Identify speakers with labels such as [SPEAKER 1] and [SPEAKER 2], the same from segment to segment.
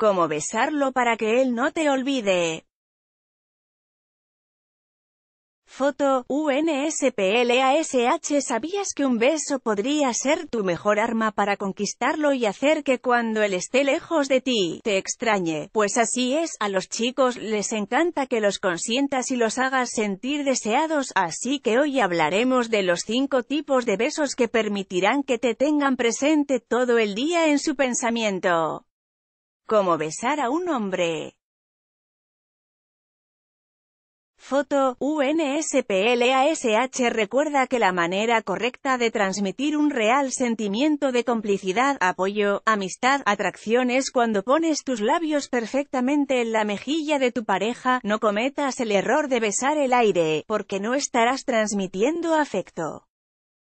[SPEAKER 1] cómo besarlo para que él no te olvide. Foto, UNSPLASH ¿Sabías que un beso podría ser tu mejor arma para conquistarlo y hacer que cuando él esté lejos de ti, te extrañe? Pues así es, a los chicos les encanta que los consientas y los hagas sentir deseados, así que hoy hablaremos de los 5 tipos de besos que permitirán que te tengan presente todo el día en su pensamiento. Cómo besar a un hombre. Foto, UNSPLASH recuerda que la manera correcta de transmitir un real sentimiento de complicidad, apoyo, amistad, atracción es cuando pones tus labios perfectamente en la mejilla de tu pareja, no cometas el error de besar el aire, porque no estarás transmitiendo afecto.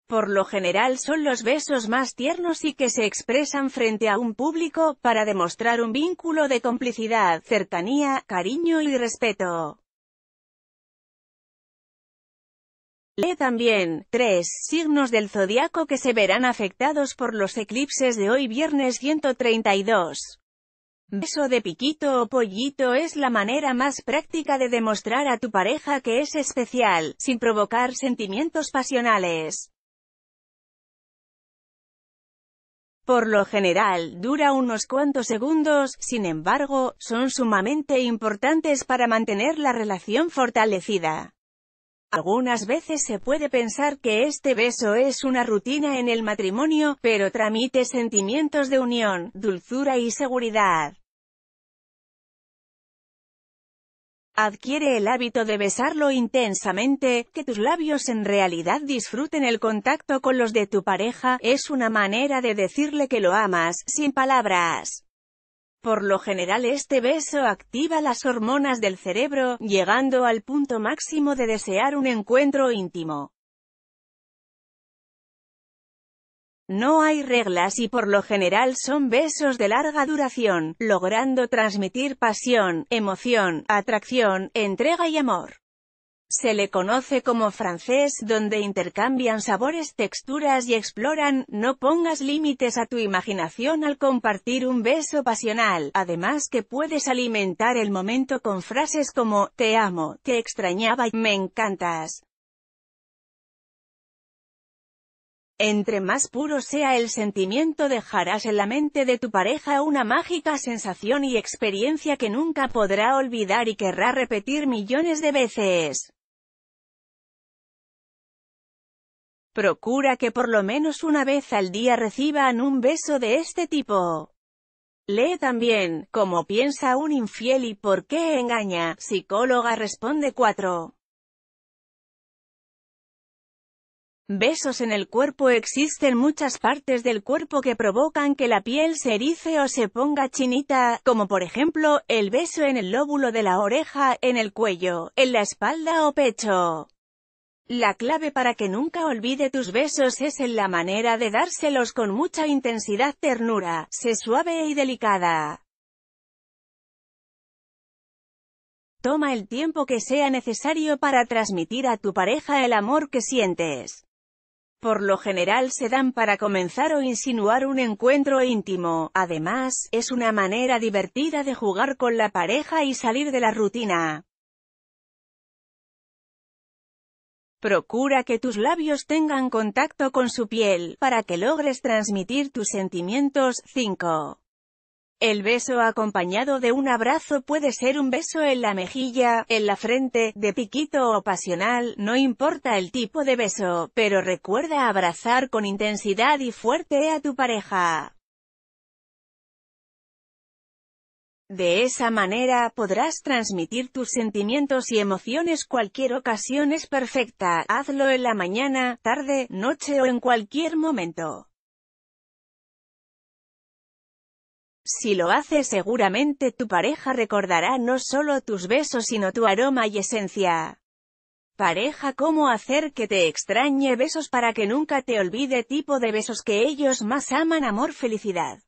[SPEAKER 1] Por lo general son los besos más tiernos y que se expresan frente a un público, para demostrar un vínculo de complicidad, cercanía, cariño y respeto. Lee también, tres signos del zodiaco que se verán afectados por los eclipses de hoy viernes 132. Beso de piquito o pollito es la manera más práctica de demostrar a tu pareja que es especial, sin provocar sentimientos pasionales. Por lo general, dura unos cuantos segundos, sin embargo, son sumamente importantes para mantener la relación fortalecida. Algunas veces se puede pensar que este beso es una rutina en el matrimonio, pero tramite sentimientos de unión, dulzura y seguridad. Adquiere el hábito de besarlo intensamente, que tus labios en realidad disfruten el contacto con los de tu pareja, es una manera de decirle que lo amas, sin palabras. Por lo general este beso activa las hormonas del cerebro, llegando al punto máximo de desear un encuentro íntimo. No hay reglas y por lo general son besos de larga duración, logrando transmitir pasión, emoción, atracción, entrega y amor. Se le conoce como francés, donde intercambian sabores, texturas y exploran, no pongas límites a tu imaginación al compartir un beso pasional, además que puedes alimentar el momento con frases como, te amo, te extrañaba y me encantas. Entre más puro sea el sentimiento dejarás en la mente de tu pareja una mágica sensación y experiencia que nunca podrá olvidar y querrá repetir millones de veces. Procura que por lo menos una vez al día reciban un beso de este tipo. Lee también, cómo piensa un infiel y por qué engaña, psicóloga responde 4. Besos en el cuerpo Existen muchas partes del cuerpo que provocan que la piel se erice o se ponga chinita, como por ejemplo, el beso en el lóbulo de la oreja, en el cuello, en la espalda o pecho. La clave para que nunca olvide tus besos es en la manera de dárselos con mucha intensidad ternura, se suave y delicada. Toma el tiempo que sea necesario para transmitir a tu pareja el amor que sientes. Por lo general se dan para comenzar o insinuar un encuentro íntimo, además, es una manera divertida de jugar con la pareja y salir de la rutina. Procura que tus labios tengan contacto con su piel, para que logres transmitir tus sentimientos. 5. El beso acompañado de un abrazo puede ser un beso en la mejilla, en la frente, de piquito o pasional, no importa el tipo de beso, pero recuerda abrazar con intensidad y fuerte a tu pareja. De esa manera podrás transmitir tus sentimientos y emociones cualquier ocasión es perfecta, hazlo en la mañana, tarde, noche o en cualquier momento. Si lo hace seguramente tu pareja recordará no solo tus besos sino tu aroma y esencia. Pareja cómo hacer que te extrañe besos para que nunca te olvide tipo de besos que ellos más aman amor felicidad.